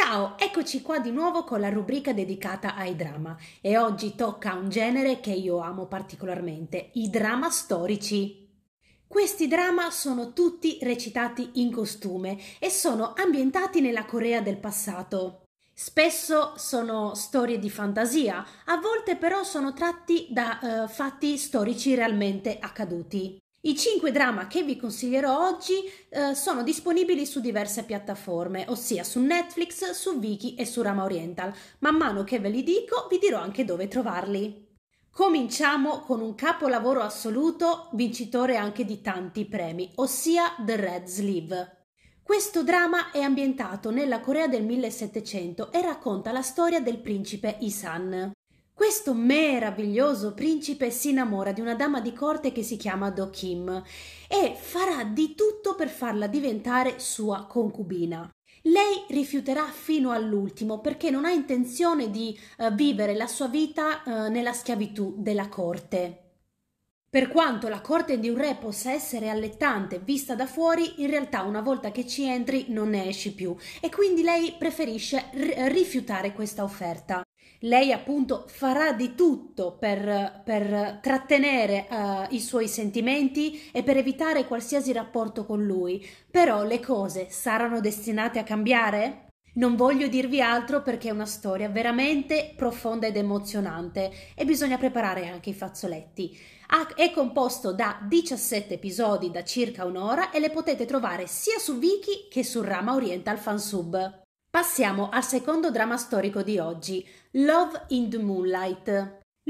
Ciao, eccoci qua di nuovo con la rubrica dedicata ai drama e oggi tocca un genere che io amo particolarmente, i drama storici. Questi drama sono tutti recitati in costume e sono ambientati nella Corea del passato. Spesso sono storie di fantasia, a volte però sono tratti da eh, fatti storici realmente accaduti. I cinque drama che vi consiglierò oggi eh, sono disponibili su diverse piattaforme, ossia su Netflix, su Viki e su Rama Oriental. Man mano che ve li dico vi dirò anche dove trovarli. Cominciamo con un capolavoro assoluto, vincitore anche di tanti premi, ossia The Red Sleeve. Questo dramma è ambientato nella Corea del 1700 e racconta la storia del principe Isan. Questo meraviglioso principe si innamora di una dama di corte che si chiama Do Kim e farà di tutto per farla diventare sua concubina. Lei rifiuterà fino all'ultimo perché non ha intenzione di eh, vivere la sua vita eh, nella schiavitù della corte. Per quanto la corte di un re possa essere allettante vista da fuori, in realtà una volta che ci entri non ne esci più e quindi lei preferisce rifiutare questa offerta lei appunto farà di tutto per, per trattenere uh, i suoi sentimenti e per evitare qualsiasi rapporto con lui, però le cose saranno destinate a cambiare? Non voglio dirvi altro perché è una storia veramente profonda ed emozionante e bisogna preparare anche i fazzoletti. È composto da 17 episodi da circa un'ora e le potete trovare sia su Viki che su Rama Oriental Fansub. Passiamo al secondo dramma storico di oggi, Love in the Moonlight.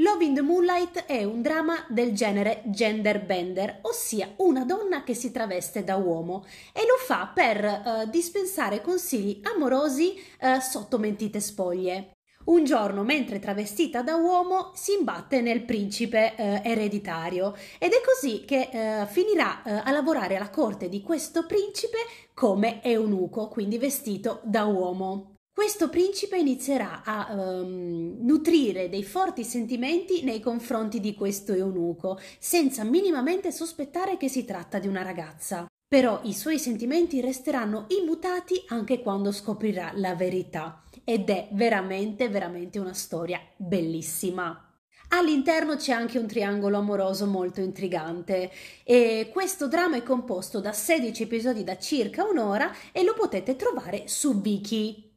Love in the Moonlight è un dramma del genere gender bender, ossia una donna che si traveste da uomo e lo fa per eh, dispensare consigli amorosi eh, sotto mentite spoglie un giorno mentre travestita da uomo si imbatte nel principe eh, ereditario ed è così che eh, finirà eh, a lavorare alla corte di questo principe come eunuco, quindi vestito da uomo. Questo principe inizierà a um, nutrire dei forti sentimenti nei confronti di questo eunuco, senza minimamente sospettare che si tratta di una ragazza. Però i suoi sentimenti resteranno immutati anche quando scoprirà la verità ed è veramente, veramente una storia bellissima. All'interno c'è anche un triangolo amoroso molto intrigante e questo dramma è composto da 16 episodi da circa un'ora e lo potete trovare su Viki.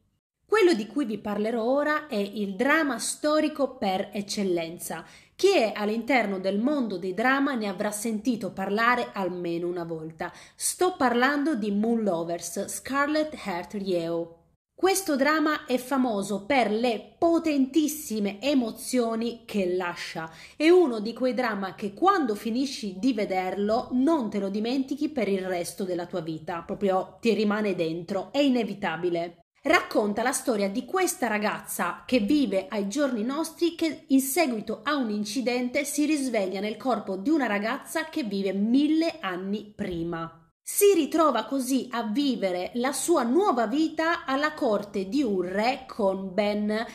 Quello di cui vi parlerò ora è il dramma storico per eccellenza. Chi è all'interno del mondo dei drama ne avrà sentito parlare almeno una volta. Sto parlando di Moon Lovers, Scarlet Heart Yeo. Questo dramma è famoso per le potentissime emozioni che lascia. È uno di quei drammi che quando finisci di vederlo non te lo dimentichi per il resto della tua vita, proprio ti rimane dentro, è inevitabile racconta la storia di questa ragazza che vive ai giorni nostri che in seguito a un incidente si risveglia nel corpo di una ragazza che vive mille anni prima. Si ritrova così a vivere la sua nuova vita alla corte di un re con ben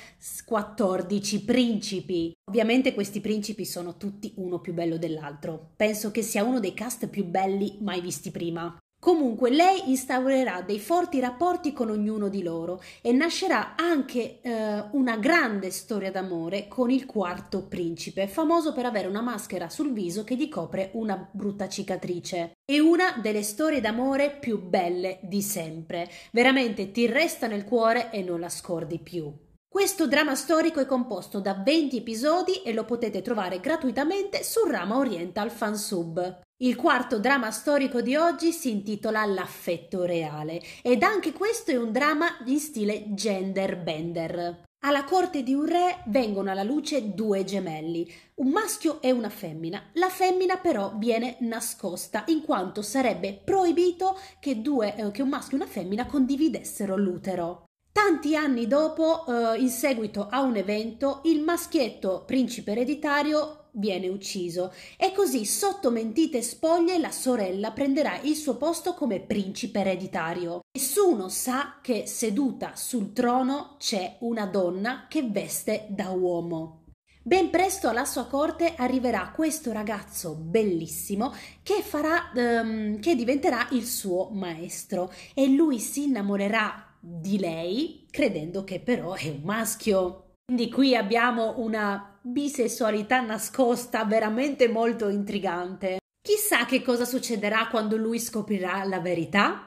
14 principi. Ovviamente questi principi sono tutti uno più bello dell'altro. Penso che sia uno dei cast più belli mai visti prima. Comunque lei instaurerà dei forti rapporti con ognuno di loro e nascerà anche eh, una grande storia d'amore con il quarto principe, famoso per avere una maschera sul viso che gli copre una brutta cicatrice. È una delle storie d'amore più belle di sempre, veramente ti resta nel cuore e non la scordi più. Questo dramma storico è composto da 20 episodi e lo potete trovare gratuitamente su Rama Oriental Fansub. Il quarto dramma storico di oggi si intitola L'affetto reale ed anche questo è un dramma in stile gender bender. Alla corte di un re vengono alla luce due gemelli, un maschio e una femmina. La femmina però viene nascosta in quanto sarebbe proibito che, due, eh, che un maschio e una femmina condividessero l'utero. Tanti anni dopo, eh, in seguito a un evento, il maschietto principe ereditario viene ucciso e così sotto mentite spoglie la sorella prenderà il suo posto come principe ereditario. Nessuno sa che seduta sul trono c'è una donna che veste da uomo. Ben presto alla sua corte arriverà questo ragazzo bellissimo che, farà, um, che diventerà il suo maestro e lui si innamorerà di lei, credendo che però è un maschio. Quindi qui abbiamo una bisessualità nascosta veramente molto intrigante. Chissà che cosa succederà quando lui scoprirà la verità.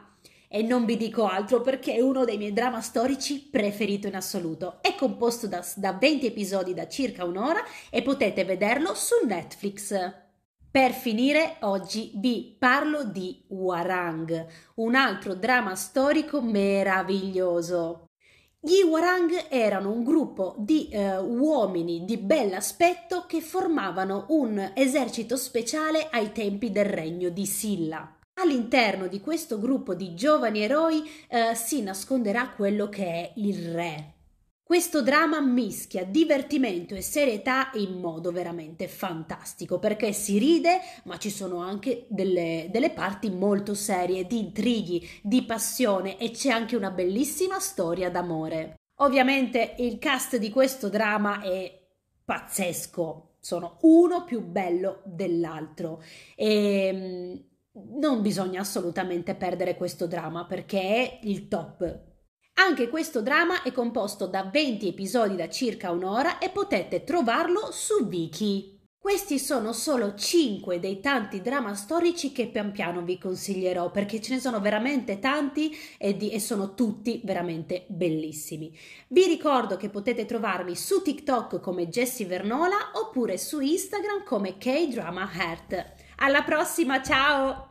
E non vi dico altro perché è uno dei miei drammi storici preferito in assoluto. È composto da, da 20 episodi da circa un'ora e potete vederlo su Netflix. Per finire, oggi vi parlo di Warang, un altro dramma storico meraviglioso. Gli Warang erano un gruppo di eh, uomini di bell'aspetto che formavano un esercito speciale ai tempi del regno di Silla. All'interno di questo gruppo di giovani eroi eh, si nasconderà quello che è il re. Questo drama mischia divertimento e serietà in modo veramente fantastico perché si ride, ma ci sono anche delle, delle, parti molto serie, di intrighi, di passione e c'è anche una bellissima storia d'amore. Ovviamente il cast di questo drama è pazzesco, sono uno più bello dell'altro e ehm, non bisogna assolutamente perdere questo drama perché è il top anche questo drama è composto da 20 episodi da circa un'ora e potete trovarlo su Viki. Questi sono solo 5 dei tanti dramma storici che pian piano vi consiglierò perché ce ne sono veramente tanti e, di, e, sono tutti veramente bellissimi. Vi ricordo che potete trovarmi su TikTok come Jessie Vernola oppure su Instagram come KDramaHeart. Alla prossima, ciao!